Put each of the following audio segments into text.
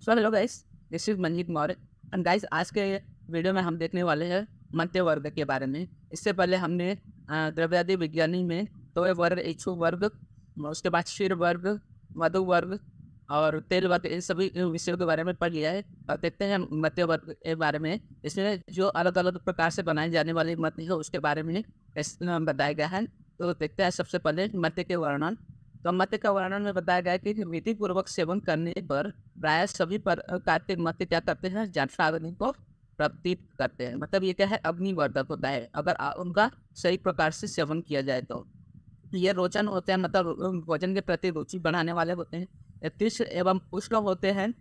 so hello guys this is Manjeet Maurya and guys आज के video में हम देखने वाले हैं मध्य वर्ग के बारे में इससे पहले हमने द्रव्यदि विज्ञानी में तोय वर्ग इच्छु वर्ग उसके बाद शीर वर्ग मधु वर्ग और तेल वर्ग इन सभी विषयों के बारे में पढ़ लिया है और देखते हैं मध्य वर्ग के बारे में इसमें जो अलग अलग प्रकार से बनाए जाने वाले मध्य है उसके बारे में बताया गया है तो देखते हैं सबसे पहले मध्य के वर्णन तो मध्य के वर्णन में बताया गया कि विधि पूर्वक सेवन करने पर प्राय सभी पर कार्तिक मध्य क्या करते हैं जनसाग्नि को प्रतीत करते हैं मतलब ये क्या है अग्निवर्धक होता है अगर उनका सही प्रकार से सेवन किया जाए तो ये रोचन होते हैं मतलब भोजन के प्रति रुचि बढ़ाने वाले होते हैं तीस एवं पुष्ट होते हैं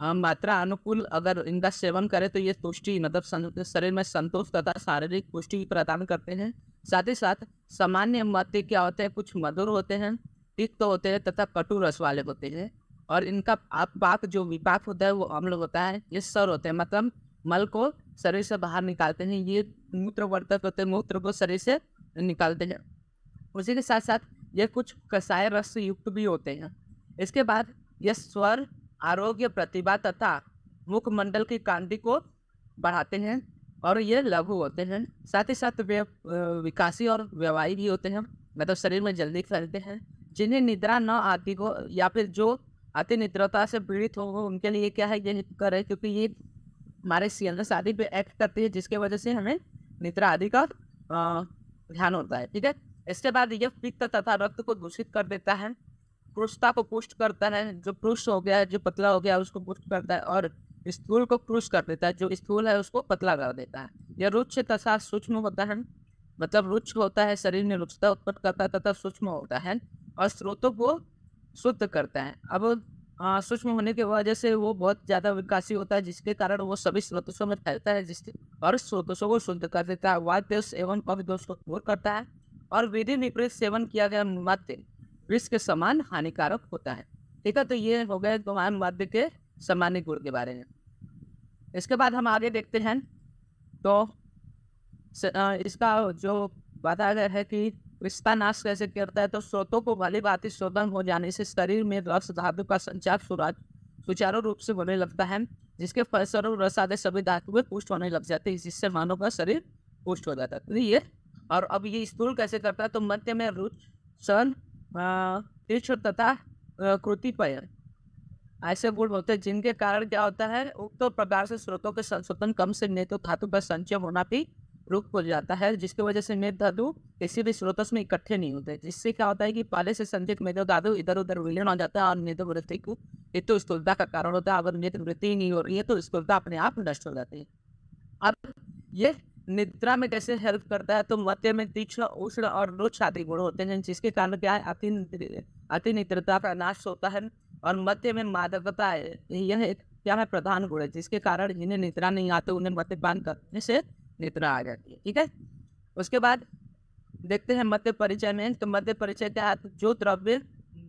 हाँ, मात्रा अनुकूल अगर इनका सेवन करें तो ये पुष्टि मतलब शरीर में संतोष तथा शारीरिक पुष्टि प्रदान करते हैं साथ ही साथ सामान्य मध्य क्या होते हैं कुछ मधुर होते हैं तिक्त होते हैं तथा कटु रस वाले होते हैं और इनका आप पाक जो विपाक होता है वो अम्ल होता है ये सर होते हैं मतलब मल को शरीर से बाहर निकालते हैं ये मूत्र वर्तक होते हैं मूत्र को शरीर से निकालते हैं उसी के साथ साथ ये कुछ कसाय रस युक्त भी होते हैं इसके बाद यह स्वर आरोग्य प्रतिभा तथा मुखमंडल की कांति को बढ़ाते हैं और ये लघु होते हैं साथ ही साथ वे विकासी और व्यवाही भी होते हैं मतलब शरीर में जल्दी फैलते हैं जिन्हें निद्रा न आती हो या फिर जो अति निद्रता से पीड़ित हो उनके लिए क्या है ये कर रहे क्योंकि ये हमारे सीएनएस आदि पर एक्ट करती है जिसके वजह से हमें निद्रा आदि का ध्यान होता है ठीक है इसके बाद ये पित्त तथा रक्त को दूषित कर देता है पुरुषता को पुष्ट करता है जो पुरुष हो गया जो पतला हो गया उसको पुष्ट करता है और स्थूल को पुरुष कर देता है जो स्थूल है उसको पतला कर देता है यह रुच्छ तथा सूक्ष्म होता है मतलब रुच्छ होता है शरीर में रुचता उत्पन्न करता है तथा सूक्ष्म होता है और स्रोतों को शुद्ध करता है अब सूक्ष्म होने की वजह से वो बहुत ज़्यादा विकासी होता है जिसके कारण वो सभी स्रोतों में फैलता है जिसके और स्रोतों को शुद्ध कर देता है वाद्य एवं कवि दोष को दूर करता है और विधि विपरीत सेवन किया गया मध्य विष के समान हानिकारक होता है ठीक है तो ये हो गए गवाम मध्य के सामान्य गुण के बारे में इसके बाद हम आगे देखते हैं तो इसका जो बताया गया है कि रिश्ता नाश कैसे करता है तो स्रोतों को भली बात शोधन हो जाने से शरीर में रस धातु का संचार सुचारू रूप से होने लगता है जिसके फलस्वरूप रस आदि सभी में पुष्ट होने लग जाते हैं जिससे मानव का शरीर पुष्ट हो जाता है तो ये और अब ये स्थूल कैसे करता है तो मध्य में रुच सन तीर्थ तथा कृति ऐसे गुण होते हैं जिनके कारण क्या होता है उक्त तो प्रकार से स्रोतों के संशोधन कम से नेत्र तो धातु का संचय होना भी रुक हो जाता है जिसकी वजह से मेध धातु किसी भी स्रोत में इकट्ठे नहीं होते जिससे क्या होता है कि पहले से संचित मेद धातु इधर उधर विलीन हो जाता है और नेत्र वृत्ति को ये तो स्थूलता का कारण होता है अगर नेत्र वृत्ति नहीं हो रही है तो स्थूलता अपने आप नष्ट हो जाती है अब ये निद्रा में कैसे हेल्प करता है तो मध्य में तीक्ष्ण उष्ण और आदि गुण होते हैं जिसके कारण क्या है अति अति निद्रता का नाश होता है और मध्य में मादकता है यह एक क्या है प्रधान गुण है जिसके कारण जिन्हें निद्रा नहीं आते उन्हें मद्यपान करने से निद्रा आ जाती है ठीक है उसके बाद देखते हैं मध्य परिचय में तो मध्य परिचय क्या है जो द्रव्य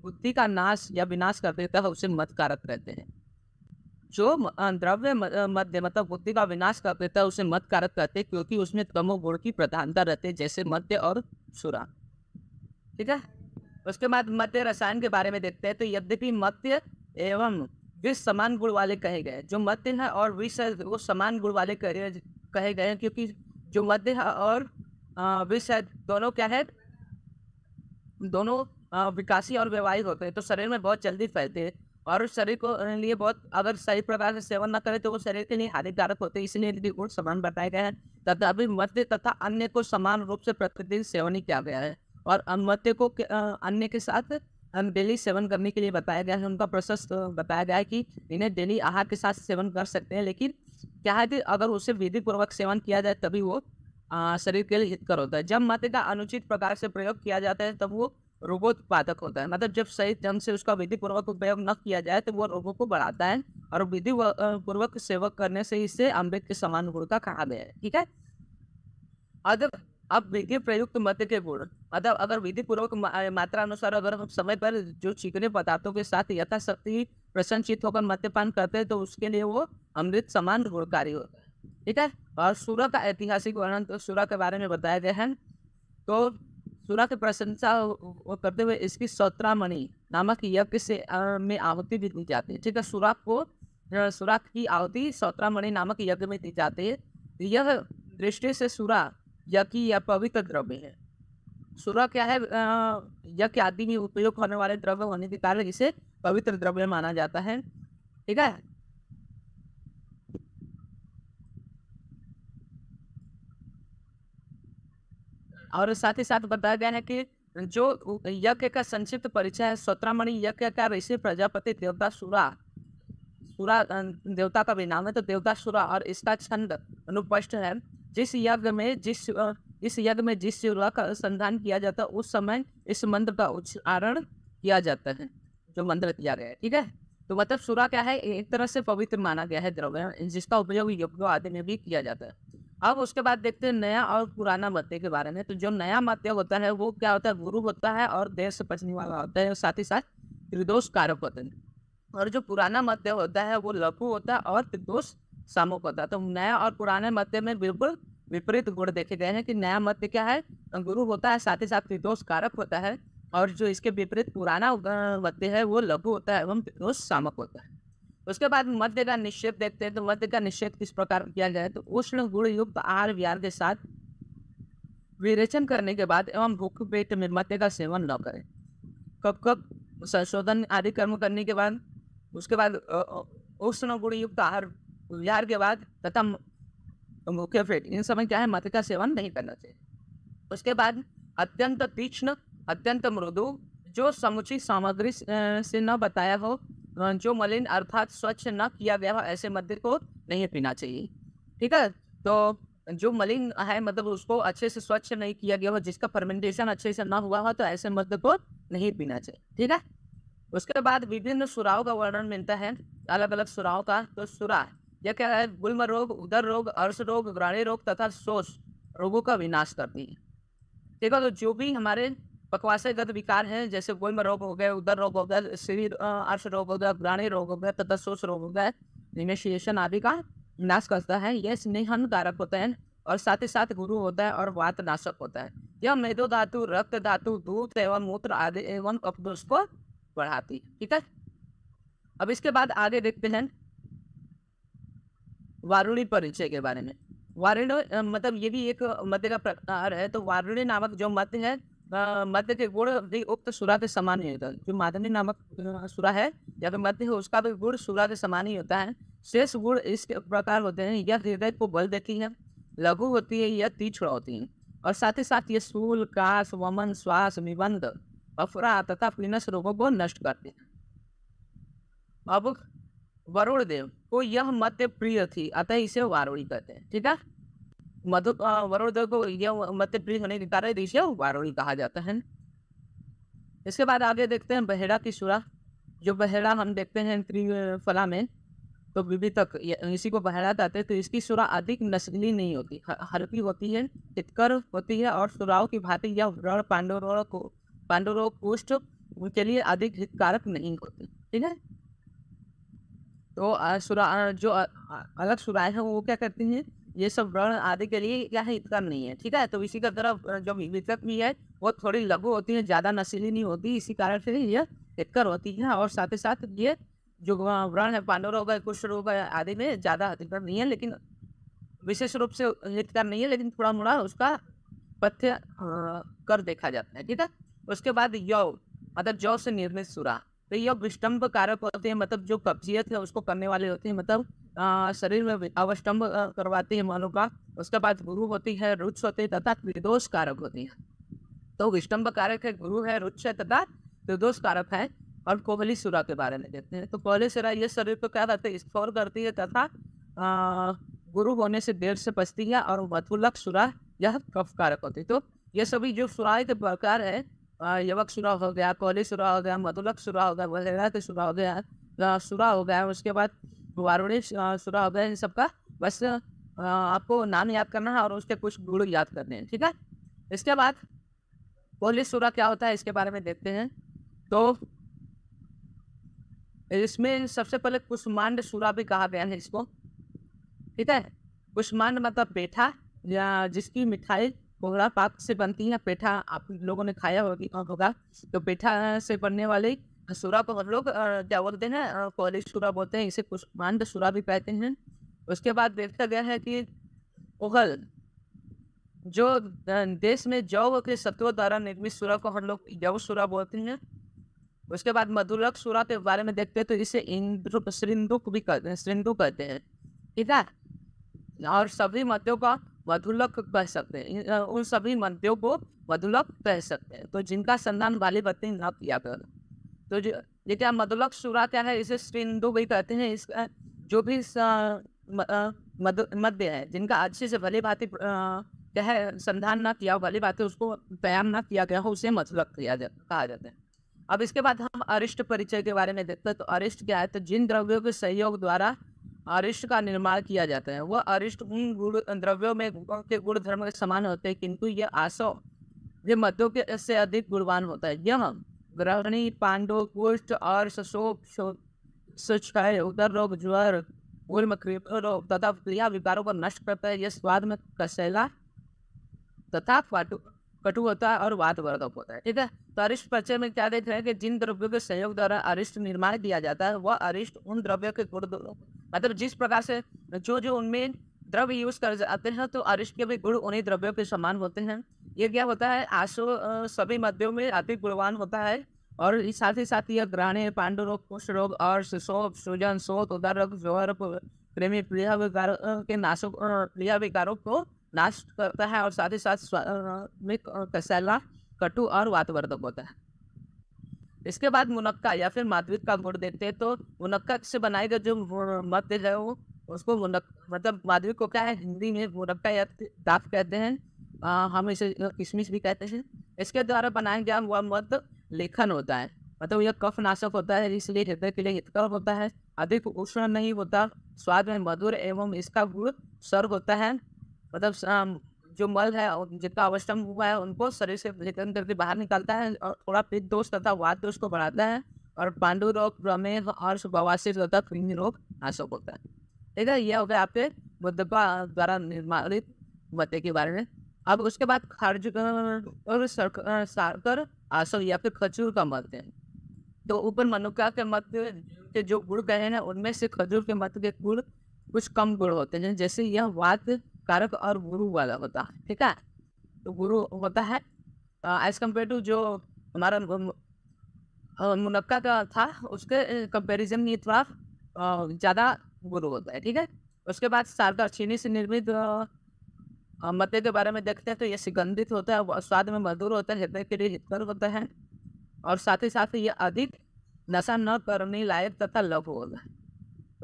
बुद्धि का नाश या विनाश कर देता है उसे मत कारक रहते हैं जो द्रव्य मध्य मतलब बुद्धि का विनाश कर देता है उसे मत कारक कहते हैं क्योंकि उसमें तमोगुण की प्रधानता रहते है जैसे मध्य और सुरा ठीक है उसके बाद मध्य रसायन के बारे में देखते हैं तो यद्यपि मध्य एवं विष समान गुण वाले कहे गए जो मध्य है और विष है वो समान गुण वाले कहे गए हैं क्योंकि जो मध्य है और विष है दोनों क्या है दोनों विकासी और वैवाहिक होते हैं तो शरीर में बहुत जल्दी फैलते हैं और उस शरीर को लिए बहुत अगर सही प्रकार से सेवन न करें तो वो शरीर के लिए हानिकारक होते हैं इसलिए यदि गुण समान बताए गए हैं तथा मध्य तथा अन्य को समान रूप से प्रतिदिन सेवन ही किया गया है और अनुमत्य को अन्य के साथ डेली सेवन करने के लिए बताया गया है उनका प्रोसेस बताया गया है कि इन्हें डेली आहार के साथ सेवन कर सकते हैं लेकिन क्या है कि अगर उसे विधि पूर्वक सेवन किया जाए तभी वो शरीर के लिए हितकर होता है जब मध्य का अनुचित प्रकार से प्रयोग किया जाता है तब वो रोगोत्पादक उत्पादक होता है मतलब जब सही ढंग से उसका विधि पूर्वक उपयोग न किया जाए तो वह रोगों को बढ़ाता है और विधि पूर्वक सेवक करने से इसे अमृत के समान गुण का कहा गया है ठीक है अगर अब विधि प्रयुक्त मध्य के गुण मतलब अगर विधि पूर्वक मात्रा अनुसार अगर हम समय पर जो चिकने पदार्थों के साथ यथाशक्ति प्रसन्नचित होकर मद्यपान करते हैं तो उसके लिए वो अमृत समान गुणकारी होता है ठीक है और सूर्य का ऐतिहासिक वर्णन तो सूर्य के बारे में बताया गया है तो सूर्य की तो प्रशंसा करते हुए इसकी सत्रह मणि नामक यज्ञ से में आहुति भी दी जाती है ठीक है सुराख को सुराख की आहुति सत्रह मणि नामक यज्ञ में दी जाती है यह दृष्टि से सूरा यज्ञ या पवित्र द्रव्य है सुरा क्या है यज्ञ आदि में उपयोग होने वाले द्रव्य होने के कारण इसे पवित्र द्रव्य माना जाता है ठीक है और साथ ही साथ बताया गया है कि जो यज्ञ का संक्षिप्त परिचय है सोत्रामणि यज्ञ का ऋषि प्रजापति देवता सुरा सुरा देवता का भी नाम है तो देवता सुरा और इसका छंद अनुपष्ट है जिस यज्ञ में जिस इस यज्ञ में जिस सुरा का संधान किया जाता है उस समय इस मंत्र का उच्चारण किया जाता है जो मंत्र किया गया है ठीक है तो मतलब सुरा क्या है एक तरह से पवित्र माना गया है द्रव्य जिसका उपयोग यज्ञ आदि में भी किया जाता है अब उसके बाद देखते हैं नया और पुराना मध्य के बारे में तो जो नया मध्य होता है वो क्या होता है गुरु होता है और देश से बचने वाला होता है साथ ही साथ त्रिदोष कारक होते हैं और जो पुराना मध्य होता है वो लघु होता है और त्रिदोष सामुख होता है तो नया और पुराने मध्य में बिल्कुल विपरीत गुण देखे गए हैं कि नया मध्य क्या है गुरु होता है साथ ही साथ त्रिदोष कारक होता है और जो इसके विपरीत पुराना मध्य है वो लघु होता है एवं त्रिदोष सामक होता है उसके बाद मध्य का निक्षेप देखते हैं तो मध्य का निक्षेप किस प्रकार किया जाए तो उष्ण गुण युक्त आहार विहार के साथ विरेचन करने के बाद एवं भूख पेट में मध्य का सेवन न करें कब कब संशोधन आदि कर्म करने के बाद उसके बाद उष्ण गुण युक्त आहार विहार के बाद तथा मुख्य पेट इन समय क्या है मध्य का सेवन नहीं करना चाहिए उसके बाद अत्यंत तीक्ष्ण अत्यंत मृदु जो समुचित सामग्री से न बताया हो जो मलिन अर्थात स्वच्छ न किया गया हो ऐसे मध्य को नहीं पीना चाहिए ठीक है तो जो मलिन है मतलब उसको अच्छे से स्वच्छ नहीं किया गया हो जिसका फर्मेंटेशन अच्छे से ना हुआ हो तो ऐसे मध्य को नहीं पीना चाहिए ठीक है उसके बाद विभिन्न सुराव का वर्णन मिलता है अलग अलग सुराव का तो सुरा यह क्या है गुलम रोग उदर रोग अर्श रोग ग्राणी रोग तथा शोष रोगों का विनाश करती है ठीक है तो जो भी हमारे बकवासे गद विकार हैं जैसे गुल्म रोग हो गए उदर रोग हो गया शरीर अर्श रोग हो गया ग्राणी रोग हो गया तदसोस रोग हो गया आदि का नाश करता है यह स्नेहन कारक होते हैं और साथ ही साथ गुरु होता है और वात नाशक होता है यह मेदो धातु रक्त धातु दूध एवं मूत्र आदि एवं कपदोष को बढ़ाती है ठीक है अब इसके बाद आगे देखते हैं वारुणी परिचय के बारे में वारुणी मतलब ये भी एक मध्य का प्रकार है तो वारुणी नामक जो मत है मध्य के गुण उक्त सुरा के समान ही होता है जो मादनी नामक सुरा है या फिर तो मध्य है उसका भी गुण सुरा के समान ही होता है शेष गुण इस प्रकार होते हैं यह हृदय को बल देती है लघु होती है यह तीक्ष्ण होती है और साथ ही साथ ये सूल काश वमन श्वास निबंध अफरा तथा पीनस रोगों को नष्ट करती है अब वरुण देव को यह मध्य प्रिय थी अतः इसे वारुणी कहते हैं ठीक है मधु वरुण देव को यह मध्य प्रिय होने के कारण ऋषि वारुणी कहा जाता है इसके बाद आगे देखते हैं बहेड़ा की शुरा जो बहेड़ा हम देखते हैं त्रिफला में तो विवि तक इसी को बहरा जाते हैं तो इसकी सुरा अधिक नस्ली नहीं होती हल्की होती है चितकर होती है और सुराव की भांति यह व्रण पांडुरों को पांडुरो कुष्ठ उनके लिए अधिक हितकारक नहीं होती ठीक है तो सुरा जो अलग सुराएं हैं वो क्या करती हैं ये सब व्रण आदि के लिए क्या है हितकर नहीं है ठीक है तो इसी का तरफ जो मृतक भी है वो थोड़ी लघु होती है ज्यादा नशीली नहीं होती इसी कारण से यह हितकर होती है और साथ ही साथ ये जो व्रण है पांडव रोग है कुष्ठ रोग है आदि में ज्यादा हितकर नहीं है लेकिन विशेष रूप से हितकर नहीं है लेकिन थोड़ा मोड़ा उसका पथ्य कर देखा जाता है ठीक है उसके बाद यौ मतलब जौ से निर्मित सुरा तो ये विष्टम्भ कारक होते हैं मतलब जो कब्जियत है उसको करने वाले होते हैं मतलब शरीर में अवस्टम्भ करवाते हैं मानव का उसके बाद गुरु होती है रुच होते हैं तथा त्रिदोष कारक होती है तो विष्टम्भ कारक है गुरु है रुच है तथा त्रिदोष कारक है और कोहली सुरा के बारे में देखते हैं तो कोहली सुरा ये शरीर पर क्या रहते हैं स्फोर करती है तथा गुरु होने से देर से पचती है और मथुलक सुरा यह कफ कारक होती है तो ये सभी जो सुराय के प्रकार है हाँ, यवक शुरा हो गया कोहली सुरा हो गया मधुलक शुरा हो गया वगैरह शुरा हो गया शुरा हो गया उसके बाद वारुणी सुरा हाँ, हो गया इन सबका बस हाँ, आपको नाम याद करना है और उसके कुछ गुड़ याद करने हैं ठीक है इसके बाद कोहली शुरा क्या होता है इसके बारे में देखते हैं तो इसमें सबसे पहले कुष्मांड शुरा भी कहा गया है इसको ठीक है कुष्मांड मतलब बेठा या जिसकी मिठाई घोघरा पाप से बनती है पेठा आप लोगों ने खाया होगी होगा तो पेठा से बनने वाले सूरा को हम लोग क्या बोलते हैं कॉलेज सूरा बोलते हैं इसे कुछ मान सूरा भी कहते हैं उसके बाद देखा गया है कि उगल जो देश में जौ के सत्वों द्वारा निर्मित सूरा को हम लोग यव सूरा बोलते हैं उसके बाद मधुरक सूरा के बारे में देखते हैं तो इसे इंद्र श्रृंदुक भी कहते हैं श्रृंदु कहते हैं ठीक है और सभी मतों का मधुलक कह सकते हैं उन सभी मंत्रियों को मधुलक कह सकते हैं तो जिनका संधान बाली पति न किया कर तो जो ये क्या मधुलक सुरा क्या है इसे इंदु भी कहते हैं इस जो भी मध्य है जिनका अच्छे से भले भांति क्या है संधान न किया हो भले भांति उसको बयान न किया गया हो उसे मधुलक किया जा कहा जाता है अब इसके बाद हम अरिष्ट परिचय के बारे में देखते हैं तो अरिष्ट क्या है तो जिन द्रव्यों के सहयोग द्वारा अरिष्ट का निर्माण किया जाता है वह अरिष्ट उन गुण द्रव्यों में गुणों के गुण धर्म के समान होते हैं किंतु यह आसो ये मध्यों के से अधिक गुणवान होता है यह ग्रहणी पांडव कुष्ठ और सशोभ उदर रोग ज्वर रोग तथा क्रिया विकारों को नष्ट करता है यह स्वाद में कसैला तथा फाटू कटु होता है और वर्धक होता है ठीक है तो अरिष्ट परिचय में क्या देख रहे हैं कि जिन द्रव्यों के सहयोग द्वारा अरिष्ट निर्माण किया जाता है वह अरिष्ट उन द्रव्यों के गुण मतलब जिस प्रकार से जो जो उनमें द्रव्य यूज कर जाते हैं तो अरिष्ट के भी गुण उन्हीं द्रव्यों के समान होते हैं ये क्या होता है आशु सभी मध्यों में अति गुणवान होता है और साथ ही साथ यह ग्रहण पांडु रोग कुष्ठ रोग और सुशोभ सूजन शोध उदर रोग जोहर प्रेमी प्रिया विकार के नाशों प्रिया विकारों को नाश करता है और साथ ही साथ में कटु और वातवर्धक होता है इसके बाद मुनक्का या फिर माध्यमिक का गुण देते हैं तो मुनक्का से बनाए गए जो मध्य है वो उसको मुनक मतलब माध्यमिक को क्या है हिंदी में मुनक्का या दाफ कहते हैं आ, हम इसे किशमिश भी कहते हैं इसके द्वारा बनाया गया वह मध्य लेखन होता है मतलब यह कफ नाशक होता है इसलिए हृदय के लिए हितकर होता है अधिक उष्ण नहीं होता स्वाद में मधुर एवं इसका गुण स्वर्ग होता है मतलब जो मल है जितना अवस्टम हुआ है उनको शरीर से नितंत्र से बाहर निकालता है और थोड़ा पित दोष तथा वाद दोष को बढ़ाता है और पांडु रोग प्रमेह और बवासीर तथा कृमि रोग आशोक होता है ठीक है यह हो गया आपके बुद्ध द्वारा निर्माणित मते के बारे में अब उसके बाद खर्ज और सारकर आसव या फिर खजूर का मत है तो ऊपर मनुका के मत के जो गुड़ कहे हैं उनमें से खजूर के मत के गुड़ कुछ कम गुण होते हैं जैसे यह वाद कारक और गुरु वाला होता है ठीक है तो गुरु होता है एज कम्पेयर टू जो हमारा मुनक्का का था उसके कंपेरिजन में थोड़ा ज़्यादा गुरु होता है ठीक है उसके बाद शारदा चीनी से निर्मित मते के बारे में देखते हैं तो ये सुगंधित होता है स्वाद में मधुर होता है हृदय के लिए हितकर होता है और साथ ही साथ ये अधिक नशा न करने लायक तथा लघु होता है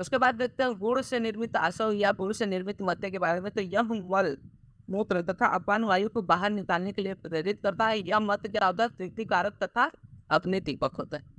उसके बाद देखते हैं गुड़ से निर्मित आसव या गुड़ से निर्मित मध्य के बारे में तो यह मल मूत्र तथा अपान वायु को बाहर निकालने के लिए प्रेरित करता है यह मत क्या होता है तृप्तिकारक तथा अपने दीपक होता है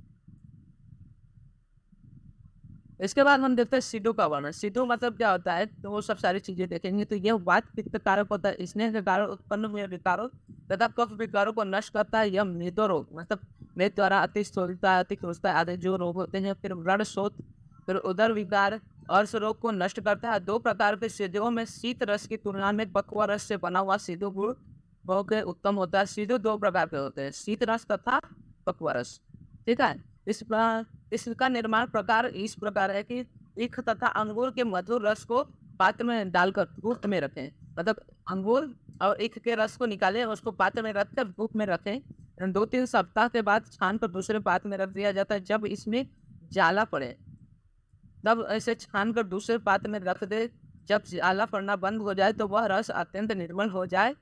इसके बाद हम देखते हैं सिद्धू का वर्णन सिद्धू मतलब क्या होता है तो वो सब सारी चीजें देखेंगे तो यह वात पित्त कारक होता है स्नेह के कारण उत्पन्न हुए विकारों तथा कफ विकारों को नष्ट करता है यह मृदो रोग मतलब मेद द्वारा अति स्थूलता अति क्रोधता आदि जो रोग होते हैं फिर व्रण शोध फिर उदर विकार अर्स रोग को नष्ट करता है दो प्रकार के सिद्धों में शीत रस की तुलना में पकवा रस से बना हुआ सीधो गुड़ बहुत उत्तम होता है सीधो दो प्रकार के होते हैं शीत रस तथा पकवा रस ठीक है इस इसका निर्माण प्रकार इस प्रकार है कि ईख तथा अंगूर के मधुर रस को पात्र में डालकर गुप्त में रखें मतलब अंगूर और ईख के रस को निकालें और उसको पात्र में रख कर गुप्त में रखें दो तीन सप्ताह के बाद छान पर दूसरे पात्र में रख दिया जाता है जब इसमें जाला पड़े तब ऐसे छान कर दूसरे पात्र में रख दे जब आला पड़ना बंद हो जाए तो वह रस अत्यंत निर्मल हो जाए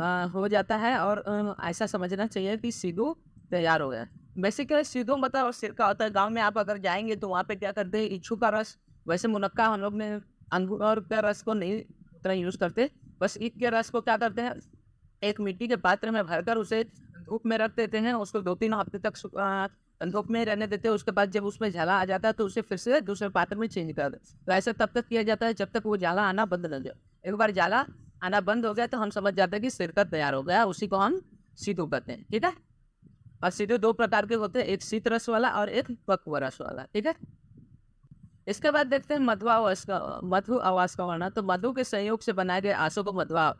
आ, हो जाता है और ऐसा समझना चाहिए कि सीधू तैयार हो गया बेसिकली सीधू मतलब और सिरका होता है गाँव में आप अगर जाएंगे तो वहाँ पे क्या करते हैं इच्छू का रस वैसे मुनक्का हम लोग ने अंगूर के रस को नहीं उतना यूज़ करते बस ईद के रस को क्या करते हैं एक मिट्टी के पात्र में भरकर उसे धूप में रख देते हैं उसको दो तीन हफ्ते तक धूप में रहने देते हैं उसके बाद जब उसमें झाला आ जाता है तो उसे फिर से दूसरे पात्र में चेंज कर दे तो ऐसा तब तक किया जाता है जब तक वो जाला आना बंद न जाए एक बार झाला आना बंद हो गया तो हम समझ जाते हैं कि सिरका तैयार हो गया उसी को हम सीधू कहते हैं ठीक है और सीधे दो प्रकार के होते हैं एक शीत रस वाला और एक पक्व रस वाला ठीक है इसके बाद देखते हैं मधुआ का मधु आवास का वर्णा तो मधु के संयोग से बनाए गए आंसू को मधुआ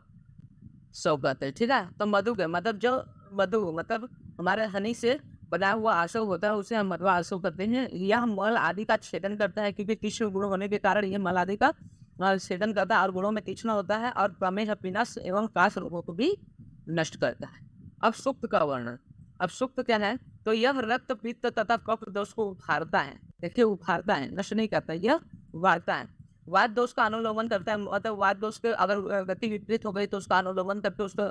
सौ कहते हैं ठीक है तो मधु के मतलब जो मधु मतलब हमारे हनी से बना हुआ आसव होता है उसे हम मधवा आसव करते हैं यह मल आदि का छेदन करता है क्योंकि तीक्ष्ण गुण होने के कारण यह मल आदि का छेदन करता है और गुणों में तीक्ष्ण होता है और प्रमेह विनाश एवं काश रोगों को भी नष्ट करता है अब सुक्त का वर्णन अब सुक्त क्या है तो यह रक्त पित्त तथा कफ दोष को उखाड़ता है देखिए उखाड़ता है नष्ट नहीं करता यह वारता है वाद दोष का अनुलोमन करता है मतलब वाद दोष के अगर गति विपरीत हो गई तो उसका अनुलोमन करके उसको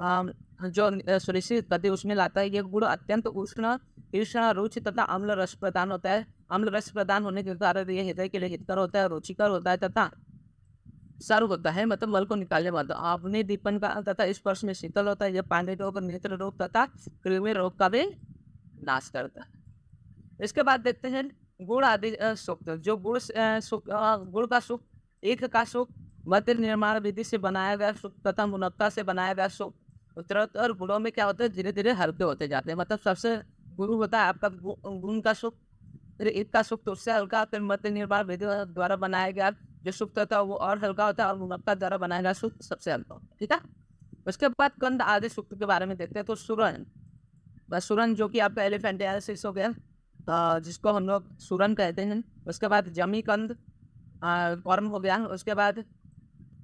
जो सुनिश्चित प्रति उसमें लाता है ये गुड़ अत्यंत उष्ण कृष्ण रुचि तथा अम्ल रस प्रदान होता है अम्ल रस प्रदान होने के कारण यह हृदय के लिए हितकर होता है रुचिकर होता है तथा सर्व होता है मतलब मल को निकालने वाले अपने दीपन का तथा स्पर्श में शीतल होता है यह पानी रोग नेत्र रोग तथा कृमि रोग का भी नाश करता है इसके बाद देखते हैं गुड़ आदि सुख जो गुड़ सुख गुड़ का सुख एक का सुख मध्य निर्माण विधि से बनाया गया सुख तथा मुनक्का से बनाया गया सुख उत्तरोत्तर और गुणों में क्या होता है धीरे धीरे हल्के होते जाते हैं मतलब सबसे गुरु होता है आपका गुण का सुख फिर ईद का सुख तो उससे हल्का फिर मत निर्माण विधि द्वारा बनाया गया जो सुख तो होता है वो और हल्का होता है और गुणवत्ता द्वारा बनाया गया सुख सबसे हल्का होता है ठीक है उसके बाद कंद आदि सुक्त के बारे में देखते हैं तो सुरन बस सुरन जो कि आपका एलिफेंट एलिस हो गया जिसको हम लोग सुरन कहते हैं उसके बाद जमी कंद कॉर्म हो गया उसके बाद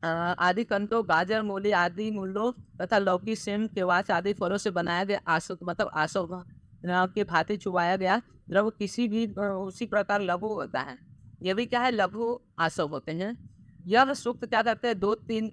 आदि कंतो गाजर मूली आदि मूलो तथा लौकी सेम केवास आदि फलों से बनाया गया आशो मतलब आशो के भाती छुपाया गया द्रव किसी भी उसी प्रकार लघु होता है यह भी क्या है लघु आसव होते हैं यह सूक्त क्या करते हैं दो तीन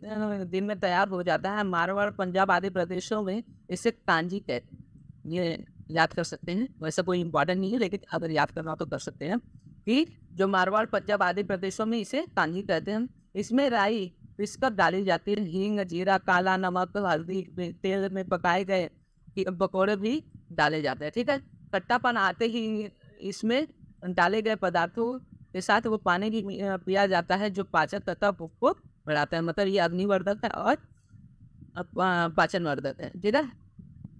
दिन में तैयार हो जाता है मारवाड़ पंजाब आदि प्रदेशों में इसे कांजी कहते हैं ये याद कर सकते हैं वैसे कोई इम्पोर्टेंट नहीं है लेकिन अगर याद करना तो कर सकते हैं कि जो मारवाड़ पंजाब आदि प्रदेशों में इसे कांजी कहते हैं इसमें राई पिसकर कर डाली जाती है हींग जीरा काला नमक हल्दी तेल में पकाए गए पकौड़े भी डाले जाते हैं ठीक है खट्टापन आते ही इसमें डाले गए पदार्थों के साथ वो पानी भी पिया जाता है जो पाचन तत्व को बढ़ाता है मतलब ये अग्निवर्धक है और पाचनवर्धक है ठीक है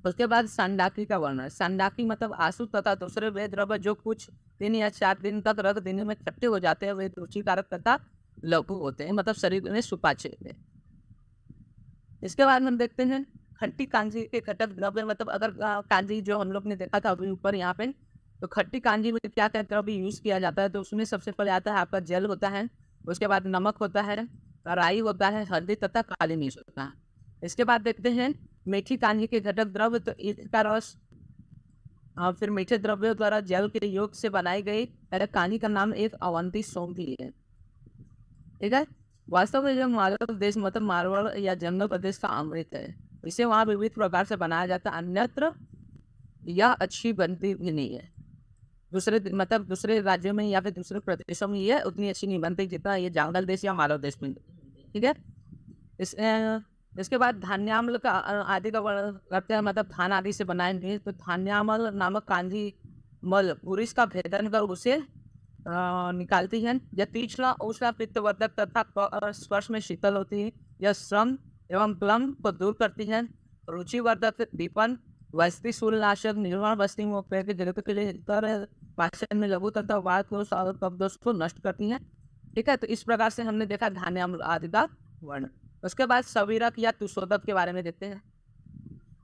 उसके बाद संडाकी का वर्णन संडाकी मतलब आंसू तथा दूसरे वे द्रव्य जो कुछ दिन या चार दिन तक रख देने में इकट्ठे हो जाते हैं वे रुचिकारक तथा लघु होते हैं मतलब शरीर में सुपाच्य में इसके बाद हम देखते हैं खट्टी कांजी के घटक द्रव्य मतलब अगर कांजी जो हम लोग ने देखा था अभी ऊपर यहाँ पे तो खट्टी कांजी में क्या क्या द्रव्य यूज किया जाता है तो उसमें सबसे पहले आता है आपका जल होता है उसके बाद नमक होता है राई होता है हल्दी तथा काली मिर्च होता है इसके बाद देखते हैं मीठी कांजी के घटक द्रव्य तो इसका रस और फिर मीठे द्रव्यों द्वारा जल के योग से बनाई गई कांजी का नाम एक अवंती सौंधी है ठीक है वास्तव में जो मालव देश मतलब मारवाड़ या जंगल प्रदेश का अमृत है इसे वहाँ विविध प्रकार से बनाया जाता है अन्यत्र यह अच्छी बनती भी नहीं है दूसरे मतलब दूसरे राज्यों में या फिर दूसरे प्रदेशों में ये उतनी अच्छी नहीं बनती जितना ये जंगल देश या मालव देश में ठीक है इस इसके बाद धान्याम्ल का आदि का वर्णन करते हैं मतलब धान आदि से बनाए नहीं तो धान्यामल नामक कांजी मल पुरुष का भेदन कर उसे निकालती है यह तीसरा ऊषा पित्तवर्धक तथा स्पर्श में शीतल होती है यह श्रम एवं प्लम को दूर करती है रुचिवर्धक दीपन वस्ती सूलनाशक निर्माण वस्ती में उपयोग के लिए पाचन में लघु तथा वाद दोष और दोष को नष्ट करती है ठीक है तो इस प्रकार से हमने देखा धान्य आदि का वर्ण उसके बाद सवीरक या तुषोदक के बारे में देखते हैं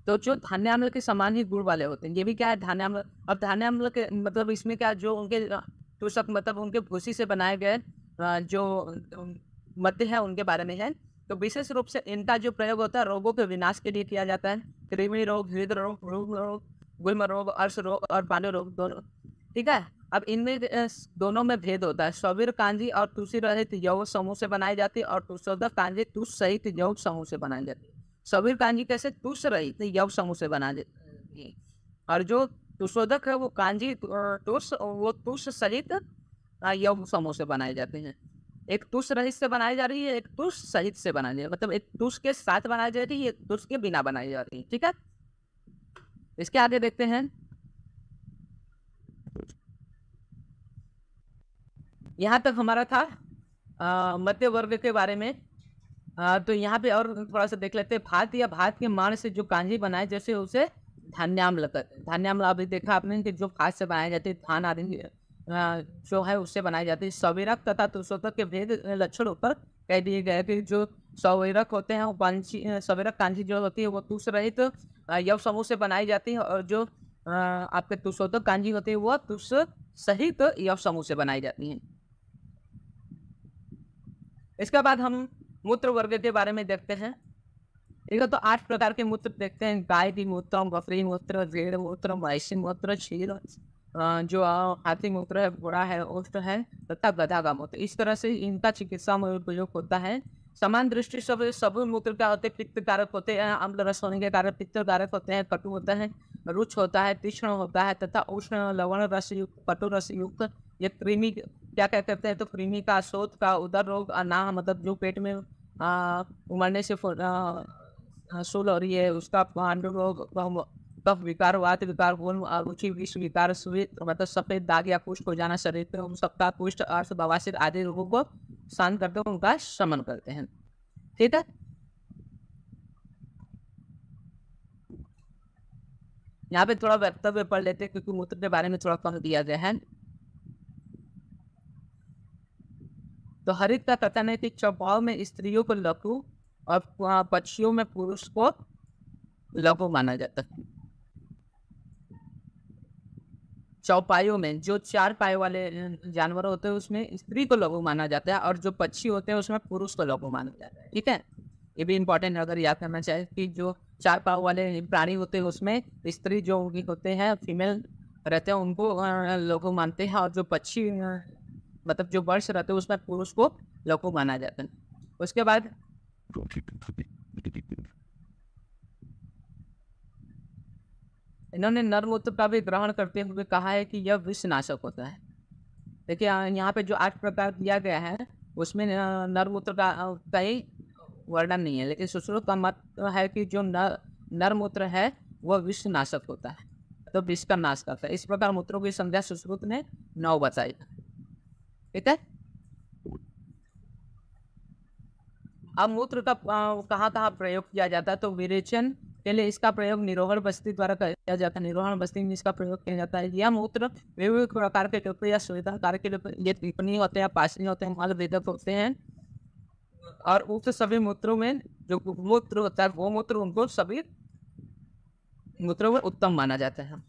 तो जो धान्य अम्ल के समान ही गुण वाले होते हैं ये भी क्या है धान्य अब धान्याम्ल के मतलब इसमें क्या जो उनके टूसक तो मतलब उनके भूसी से बनाए गए जो मध्य है उनके बारे में है तो विशेष रूप से इनका जो प्रयोग होता है रोगों के विनाश के लिए किया जाता है कृमि रोग हृदय रोग रोग रोग गुलम रोग अर्श रोग और पानो रोग दोनों ठीक है अब इनमें दोनों में भेद होता है सौवीर कांजी और तुलसी रहित यौ समूह से बनाई जाती है और तुलसोदर कांजी तुष सहित यौ समूह से बनाई जाती है सौवीर कांजी कैसे तुष रहित यौ समूह से बनाई जाती है और जो तो शोधक है वो कांजी टुस वो तुष सहित यौम समोसे बनाए जाते हैं एक टुस रहित से बनाई जा रही है एक तुष सहित से बनाई जा रही है मतलब एक तुष के साथ बनाई जा रही है एक टुस के बिना बनाई जा रही है ठीक है इसके आगे देखते हैं यहाँ तक हमारा था मध्य वर्ग के बारे में आ, तो यहाँ पे और थोड़ा सा देख लेते हैं भात या भात के माण से जो कांजी बनाए जैसे उसे धान्याम्ल कर अभी देखा आपने कि जो खाद से बनाए जाते हैं धान आदि जो है उससे बनाए जाते हैं सवेरक तथा तुषोतक के भेद लक्षण ऊपर कह दिए गए कि जो सवेरक होते हैं वो पांची सवेरक कांची जो होती है वो तुष रहित तो यव समूह से बनाई जाती है और जो आपके तुषोतक कांजी होती है वह तुष सहित तो यव समूह से बनाई जाती हैं इसके बाद हम मूत्र वर्ग के बारे में देखते हैं देखो तो आठ प्रकार के मूत्र देखते हैं गाय की मूत्र बकरी मूत्र गेड़ मूत्र मैसी मूत्र क्षीर जो हाथी मूत्र है घोड़ा है ओष्ठ है तथा गधा का मूत्र इस तरह से इनका चिकित्सा में उपयोग होता है समान दृष्टि सब सब मूत्र क्या होते हैं पित्त कारक होते हैं अम्ल रस होने के कारण पित्त कारक होते हैं कटु होता है रुच होता है तीक्ष्ण होता है तथा उष्ण लवण रस युक्त कटु रस युक्त ये कृमि क्या क्या करते हैं तो कृमि का शोध का उदर रोग ना मतलब जो पेट में उमड़ने से सोल और ये उसका पांडव कफ विकार वात विकार गुण रुचि विष विकार सुवित मतलब सफेद दाग या कुष्ठ हो जाना शरीर पे हम सबका कुष्ठ अर्थ बवासीर आदि रोगों को शांत करते हैं उनका शमन करते हैं ठीक है यहाँ पे थोड़ा वक्तव्य पढ़ लेते हैं क्योंकि मूत्र के बारे में थोड़ा कम दिया गया है तो हरित का कथन है कि चौपाव में स्त्रियों को लघु और पक्षियों में पुरुष को लघु माना जाता है चौपाइयों में जो चार पाए वाले जानवर होते हैं उसमें स्त्री को लघु माना जाता है और जो पक्षी होते हैं उसमें पुरुष को लघु माना जाता है ठीक है ये भी इम्पोर्टेंट अगर याद करना चाहे कि जो चार पाव वाले प्राणी होते हैं उसमें स्त्री जो होते हैं फीमेल रहते हैं उनको लघु मानते हैं और जो पक्षी मतलब जो वर्ष रहते हैं उसमें पुरुष को लोगों माना जाता है उसके बाद इन्होंने नर्मोत्तम का भी ग्रहण करते हुए कहा है कि यह विषनाशक होता है देखिए यहाँ पे जो आठ प्रकार दिया गया है उसमें नर्मोत्तर का कई वर्णन नहीं है लेकिन सुश्रुत का मत मतलब है कि जो नर नरमूत्र है वह विषनाशक होता है तो विष का नाश करता है इस प्रकार मूत्रों की संध्या सुश्रुत ने नौ बताई ठीक है अब मूत्र का कहाँ कहाँ प्रयोग किया जाता है तो विरेचन के लिए इसका प्रयोग निरोहण बस्ती द्वारा किया जाता है निरोहण बस्ती में इसका प्रयोग किया जाता है यह मूत्र विभिन्न प्रकार के टुकड़े या सुविधा कार्य के लिए टिप्पणी होते हैं पाचनी होते हैं मालवेदक होते हैं और उक्त सभी मूत्रों में जो मूत्र होता है वो मूत्र उनको सभी मूत्रों में उत्तम माना जाता है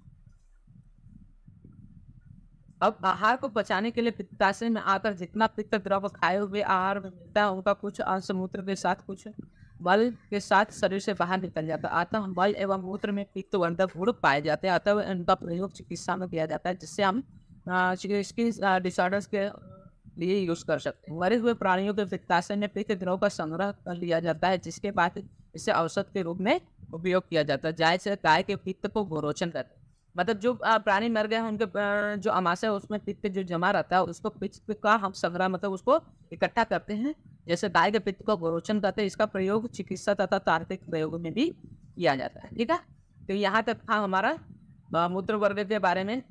अब आहार को बचाने के लिए पित्ताशय में आकर जितना पित्त द्रव खाए हुए आहार में मिलता है उनका कुछ अंश मूत्र के साथ कुछ बल के साथ शरीर से बाहर निकल जाता है अतः बल एवं मूत्र में पित्तवर्धक गुण पाए जाते हैं अतः उनका प्रयोग चिकित्सा में किया जाता है जिससे हम स्किन डिसऑर्डर्स के लिए यूज कर सकते हैं मरे हुए प्राणियों के पित्ताशय में पित्त द्रव का संग्रह कर लिया जाता है जिसके बाद इसे औसत के रूप में उपयोग किया जाता है जाय से गाय के पित्त को गोरोचन करते मतलब जो प्राणी मर गए हैं उनके जो अमाशय है उसमें पित्त जो जमा रहता है उसको पित्त का हम संग्रह मतलब उसको इकट्ठा करते हैं जैसे गाय के पित्त का गोरोचन करते हैं इसका प्रयोग चिकित्सा तथा तार्किक प्रयोग में भी किया जाता है ठीक है तो यहाँ तक था हमारा मूत्र वर्ग के बारे में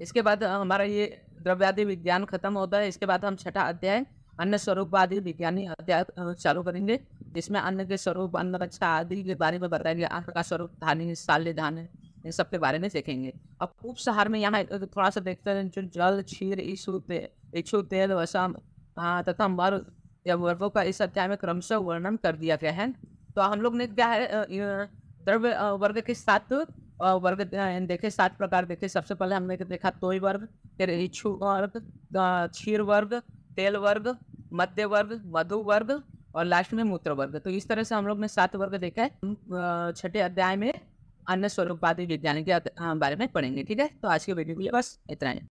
इसके बाद हमारा ये द्रव्यादि विज्ञान खत्म होता है इसके बाद हम छठा अध्याय अन्य स्वरूप आदि विज्ञानी अध्याय चालू करेंगे जिसमें अन्न के स्वरूप अन्न रक्षा आदि के बारे में बताएंगे अन्न का स्वरूप धानी है साल्य धान है इन सब के बारे में देखेंगे अब खूब सहार में यहाँ थोड़ा सा देखते हैं जो जल क्षीर ईशु ते, तेल वसम हाँ तथा मर्ग या वर्गों का इस अध्याय में क्रमशः वर्णन कर दिया गया है तो हम लोग ने क्या है द्रव्य वर्ग के साथ वर्ग देखे सात प्रकार देखे सबसे पहले हमने देखा तोय वर्ग फिर इच्छु वर्ग क्षीर वर्ग तेल वर्ग मध्य वर्ग मधु वर्ग और लास्ट में मूत्र वर्ग तो इस तरह से हम लोग ने सात वर्ग देखा है छठे अध्याय में अन्य स्वरूपवादी विज्ञान के बारे में पढ़ेंगे ठीक है तो आज के वीडियो के लिए बस इतना ही